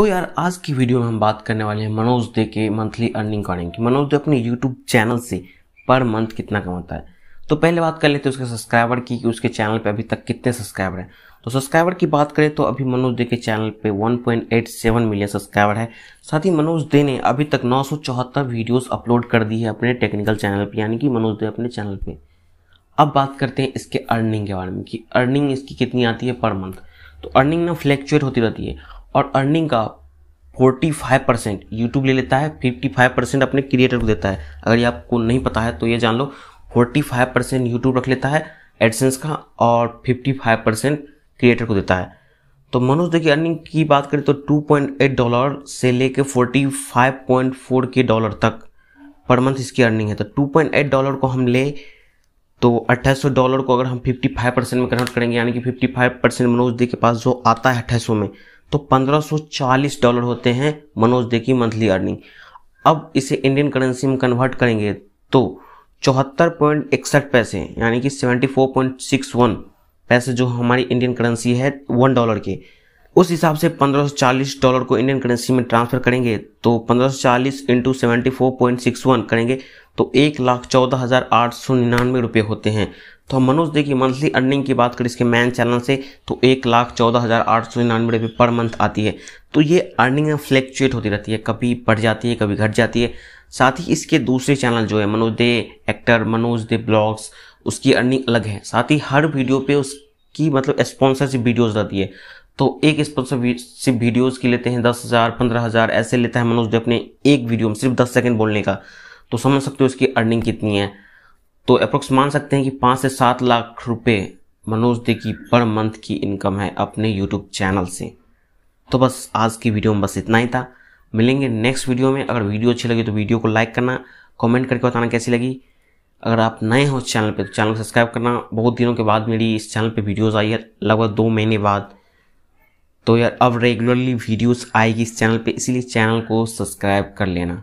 तो यार आज की वीडियो में हम बात करने वाले हैं मनोज दे के मंथली अर्निंग अकॉर्डिंग की मनोज दे अपने यूट्यूब चैनल से पर मंथ कितना कमाता है तो पहले बात कर लेते हैं उसके सब्सक्राइबर की कि उसके चैनल पे अभी तक कितने सब्सक्राइबर हैं तो सब्सक्राइबर की बात करें तो अभी मनोज दे के चैनल पे 1.87 मिलियन सब्सक्राइबर है साथ ही मनोज दे ने अभी तक नौ वीडियोस अपलोड कर दी है अपने टेक्निकल चैनल पे यानी कि मनोज दे अपने चैनल पे अब बात करते हैं इसके अर्निंग के बारे में कि अर्निंग इसकी कितनी आती है पर मंथ तो अर्निंग ना फ्लैक्चुएट होती रहती है और अर्निंग का 45 परसेंट यूट्यूब ले लेता है 55 परसेंट अपने क्रिएटर को देता है अगर ये आपको नहीं पता है तो ये जान लो 45 परसेंट यूट्यूब रख लेता है एडसेंस का और 55 परसेंट क्रिएटर को देता है तो मनोज देखिए अर्निंग की बात करें तो 2.8 डॉलर से लेके 45.4 के डॉलर तक पर मंथ इसकी अर्निंग है तो 2.8 डॉलर को हम ले तो 2800 डॉलर को अगर हम 55 परसेंट में कन्वर्ट करेंगे यानी कि 55 परसेंट मनोज दे के पास जो आता है अट्ठाईस में तो 1540 डॉलर होते हैं मनोज दे की मंथली अर्निंग अब इसे इंडियन करेंसी में कन्वर्ट करेंगे तो चौहत्तर पॉइंट इकसठ पैसे यानी कि 74.61 पैसे जो हमारी इंडियन करेंसी है वन डॉलर के उस हिसाब से 1540 डॉलर को इंडियन करेंसी में ट्रांसफ़र करेंगे तो 1540 इंटू सेवेंटी करेंगे तो एक लाख चौदह हज़ार आठ सौ निन्यानवे रुपये होते हैं तो हम मनोज देखिए मंथली अर्निंग की बात करें इसके मैन चैनल से तो एक लाख चौदह हज़ार आठ सौ निन्यानवे रुपये पर मंथ आती है तो ये अर्निंग फ्लैक्चुएट होती रहती है कभी बढ़ जाती है कभी घट जाती है साथ ही इसके दूसरे चैनल जो है मनोज दे एक्टर मनोज दे ब्लॉग्स उसकी अर्निंग अलग है साथ ही हर वीडियो पे उसकी मतलब स्पॉन्सरशिप वीडियोज रहती है तो एक स्पॉन्सरशिप वीडियोज़ की लेते हैं दस हज़ार पंद्रह हज़ार ऐसे लेता है मनोज दे अपने एक वीडियो में सिर्फ दस सेकंड बोलने का तो समझ सकते हो इसकी अर्निंग कितनी है तो अप्रोक्स मान सकते हैं कि पाँच से सात लाख रुपये मनोज दे की पर मंथ की इनकम है अपने यूट्यूब चैनल से तो बस आज की वीडियो में बस इतना ही था मिलेंगे नेक्स्ट वीडियो में अगर वीडियो अच्छी लगी तो वीडियो को लाइक करना कमेंट करके बताना कैसी लगी अगर आप नए हो चैनल पे तो चैनल को सब्सक्राइब करना बहुत दिनों के बाद मेरी इस चैनल पे वीडियोस आई है लगभग दो महीने बाद तो यार अब रेगुलरली वीडियोस आएगी इस चैनल पे इसीलिए चैनल को सब्सक्राइब कर लेना